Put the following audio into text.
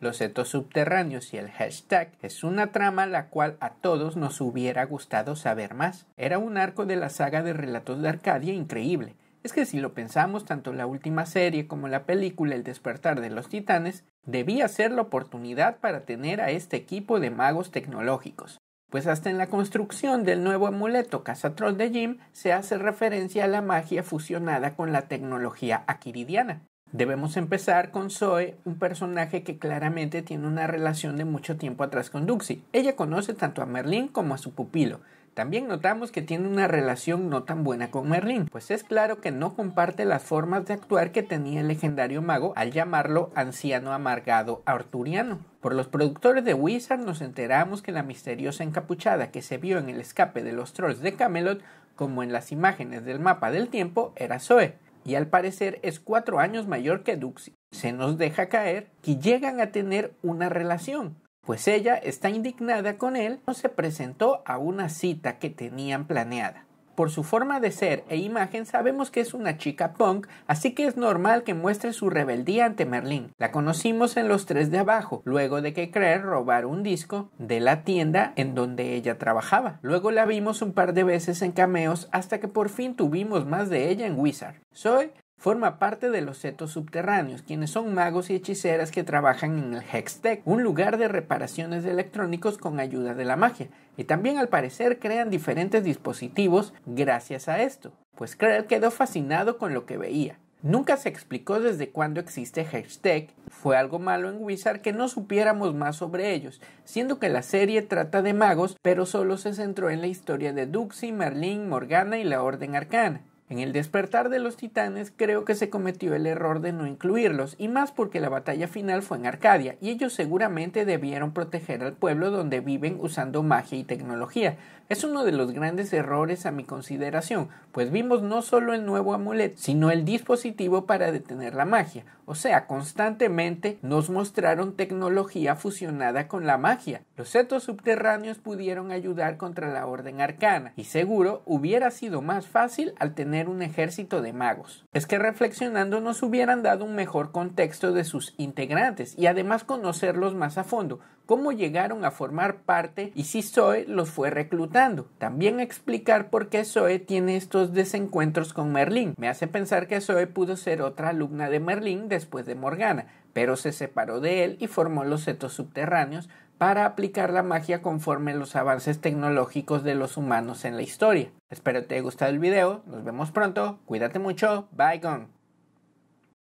Los setos subterráneos y el hashtag es una trama la cual a todos nos hubiera gustado saber más. Era un arco de la saga de relatos de Arcadia increíble. Es que si lo pensamos, tanto la última serie como la película El despertar de los titanes debía ser la oportunidad para tener a este equipo de magos tecnológicos. Pues hasta en la construcción del nuevo amuleto Cazatrol de Jim se hace referencia a la magia fusionada con la tecnología aquiridiana. Debemos empezar con Zoe, un personaje que claramente tiene una relación de mucho tiempo atrás con Duxie. Ella conoce tanto a Merlín como a su pupilo. También notamos que tiene una relación no tan buena con Merlin, pues es claro que no comparte las formas de actuar que tenía el legendario mago al llamarlo anciano amargado arturiano. Por los productores de Wizard nos enteramos que la misteriosa encapuchada que se vio en el escape de los trolls de Camelot, como en las imágenes del mapa del tiempo, era Zoe y al parecer es cuatro años mayor que Duxie. Se nos deja caer que llegan a tener una relación, pues ella está indignada con él, no se presentó a una cita que tenían planeada por su forma de ser e imagen sabemos que es una chica punk, así que es normal que muestre su rebeldía ante Merlín. La conocimos en Los Tres de Abajo, luego de que creer robar un disco de la tienda en donde ella trabajaba. Luego la vimos un par de veces en cameos hasta que por fin tuvimos más de ella en Wizard. Soy Forma parte de los setos subterráneos, quienes son magos y hechiceras que trabajan en el Hextech, un lugar de reparaciones de electrónicos con ayuda de la magia, y también al parecer crean diferentes dispositivos gracias a esto, pues Krell quedó fascinado con lo que veía. Nunca se explicó desde cuándo existe Hextech, fue algo malo en Wizard que no supiéramos más sobre ellos, siendo que la serie trata de magos, pero solo se centró en la historia de Duxie, Merlin, Morgana y la Orden Arcana. En el despertar de los titanes creo que se cometió el error de no incluirlos, y más porque la batalla final fue en Arcadia, y ellos seguramente debieron proteger al pueblo donde viven usando magia y tecnología. Es uno de los grandes errores a mi consideración, pues vimos no solo el nuevo amuleto, sino el dispositivo para detener la magia, o sea, constantemente nos mostraron tecnología fusionada con la magia. Los setos subterráneos pudieron ayudar contra la Orden Arcana, y seguro hubiera sido más fácil al tener un ejército de magos. Es que reflexionando nos hubieran dado un mejor contexto de sus integrantes y además conocerlos más a fondo, cómo llegaron a formar parte y si Zoe los fue reclutando. También explicar por qué Zoe tiene estos desencuentros con Merlín. Me hace pensar que Zoe pudo ser otra alumna de Merlín después de Morgana, pero se separó de él y formó los setos subterráneos para aplicar la magia conforme los avances tecnológicos de los humanos en la historia. Espero te haya gustado el video, nos vemos pronto, cuídate mucho, bye gone.